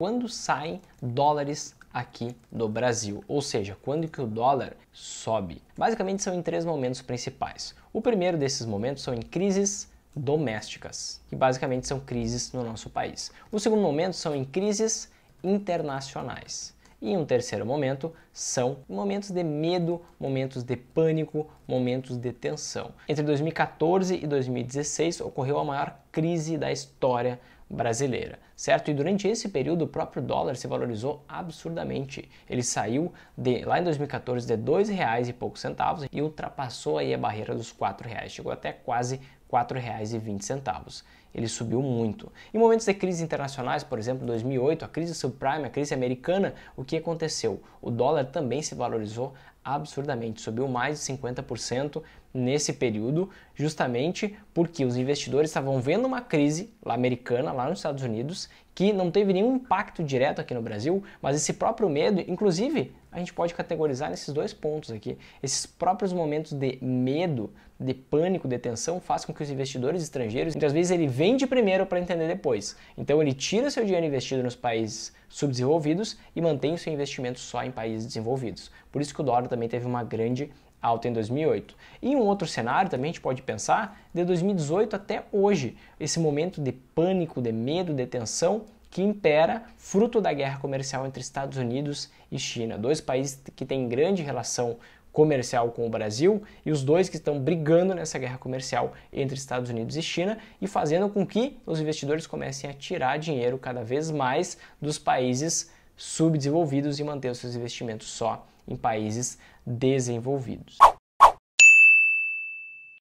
quando saem dólares aqui do Brasil, ou seja, quando que o dólar sobe. Basicamente são em três momentos principais. O primeiro desses momentos são em crises domésticas, que basicamente são crises no nosso país. O segundo momento são em crises internacionais. E um terceiro momento são momentos de medo, momentos de pânico, momentos de tensão. Entre 2014 e 2016 ocorreu a maior crise da história brasileira, certo? E durante esse período o próprio dólar se valorizou absurdamente. Ele saiu de, lá em 2014 de dois reais e poucos centavos e ultrapassou aí a barreira dos quatro reais, chegou até quase quatro reais e vinte centavos. Ele subiu muito. Em momentos de crises internacionais, por exemplo, 2008, a crise subprime, a crise americana, o que aconteceu? O dólar também se valorizou absurdamente, subiu mais de 50% nesse período, justamente porque os investidores estavam vendo uma crise lá americana, lá nos Estados Unidos, que não teve nenhum impacto direto aqui no Brasil, mas esse próprio medo, inclusive, a gente pode categorizar nesses dois pontos aqui. Esses próprios momentos de medo, de pânico, de tensão, faz com que os investidores estrangeiros, muitas vezes, ele vende primeiro para entender depois. Então, ele tira seu dinheiro investido nos países subdesenvolvidos e mantém o seu investimento só em países desenvolvidos. Por isso que o dólar também teve uma grande alta em 2008. E um outro cenário também a gente pode pensar de 2018 até hoje, esse momento de pânico, de medo, de tensão que impera fruto da guerra comercial entre Estados Unidos e China, dois países que têm grande relação comercial com o Brasil e os dois que estão brigando nessa guerra comercial entre Estados Unidos e China e fazendo com que os investidores comecem a tirar dinheiro cada vez mais dos países subdesenvolvidos e manter os seus investimentos só em países desenvolvidos.